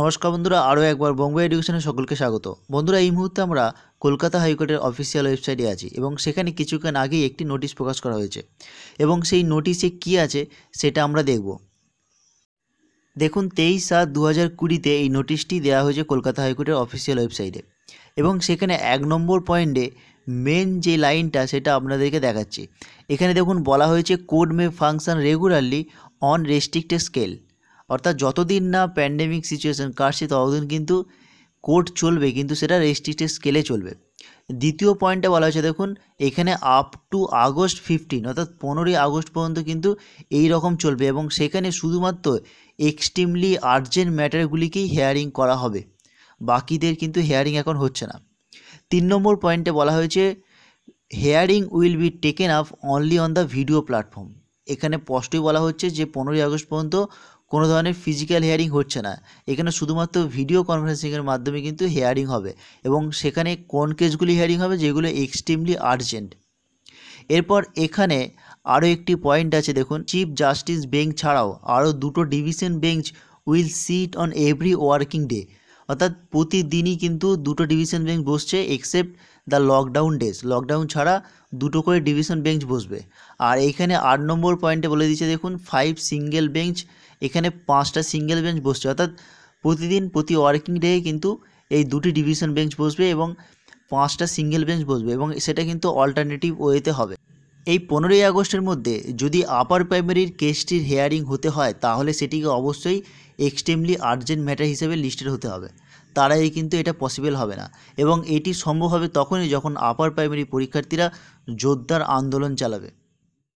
নমস্কার বন্ধুরা আরও একবার বঙ্গ এডুকেশনে সকলকে স্বাগত বন্ধুরা এই মুহূর্তে আমরা কলকাতা হাইকোর্টের অফিসিয়াল ওয়েবসাইটে আছি এবং সেখানে কিছুক্ষণ আগেই একটি নোটিশ প্রকাশ করা হয়েছে এবং সেই নোটিশে কি আছে সেটা আমরা দেখব দেখুন তেইশ সাত দু হাজার কুড়িতে এই নোটিশটি দেওয়া হয়েছে কলকাতা হাইকোর্টের অফিসিয়াল ওয়েবসাইটে এবং সেখানে এক নম্বর পয়েন্টে মেন যে লাইনটা সেটা আপনাদেরকে দেখাচ্ছি এখানে দেখুন বলা হয়েছে code may function regularly unrestricted scale অর্থাৎ যতদিন না প্যান্ডেমিক সিচুয়েশান কাটছে ততদিন কিন্তু কোর্ট চলবে কিন্তু সেটা রেস্ট্রিক্টেড স্কেলে চলবে দ্বিতীয় পয়েন্টে বলা হয়েছে দেখুন এখানে আপ টু আগস্ট ফিফটিন অর্থাৎ পনেরোই আগস্ট পর্যন্ত কিন্তু এই রকম চলবে এবং সেখানে শুধুমাত্র এক্সট্রিমলি আর্জেন্ট ম্যাটারগুলিকেই হেয়ারিং করা হবে বাকিদের কিন্তু হেয়ারিং এখন হচ্ছে না তিন নম্বর পয়েন্টে বলা হয়েছে hearing will be taken up only on the video platform এখানে স্পষ্টই বলা হচ্ছে যে পনেরোই আগস্ট পর্যন্ত কোনো ধরনের ফিজিক্যাল হেয়ারিং হচ্ছে না এখানে শুধুমাত্র ভিডিও কনফারেন্সিংয়ের মাধ্যমে কিন্তু হেয়ারিং হবে এবং সেখানে কোন কেসগুলি হেয়ারিং হবে যেগুলো এক্সট্রিমলি আর্জেন্ট এরপর এখানে আরও একটি পয়েন্ট আছে দেখুন চিফ জাস্টিস বেঞ্চ ছাড়াও আরও দুটো division bench will sit on every working day অর্থাৎ প্রতিদিনই কিন্তু দুটো ডিভিশন বেঞ্চ বসছে except the lockdown days lockdown ছাড়া দুটো করে ডিভিশন বেঞ্চ বসবে আর এইখানে আট নম্বর পয়েন্টে বলে দিচ্ছে দেখুন ফাইভ সিঙ্গেল বেঞ্চ এখানে পাঁচটা সিঙ্গেল বেঞ্চ বসছে অর্থাৎ প্রতিদিন প্রতি ওয়ার্কিং ডে কিন্তু এই দুটি ডিভিশন বেঞ্চ বসবে এবং পাঁচটা সিঙ্গেল বেঞ্চ বসবে এবং সেটা কিন্তু অল্টারনেটিভ ওয়েতে হবে এই পনেরোই আগস্টের মধ্যে যদি আপার প্রাইমারির কেসটির হেয়ারিং হতে হয় তাহলে সেটিকে অবশ্যই এক্সট্রিমলি আর্জেন্ট ম্যাটার হিসেবে লিস্টেড হতে হবে তারাই কিন্তু এটা পসিবল হবে না এবং এটি সম্ভব হবে তখনই যখন আপার প্রাইমারি পরীক্ষার্থীরা জোরদার আন্দোলন চালাবে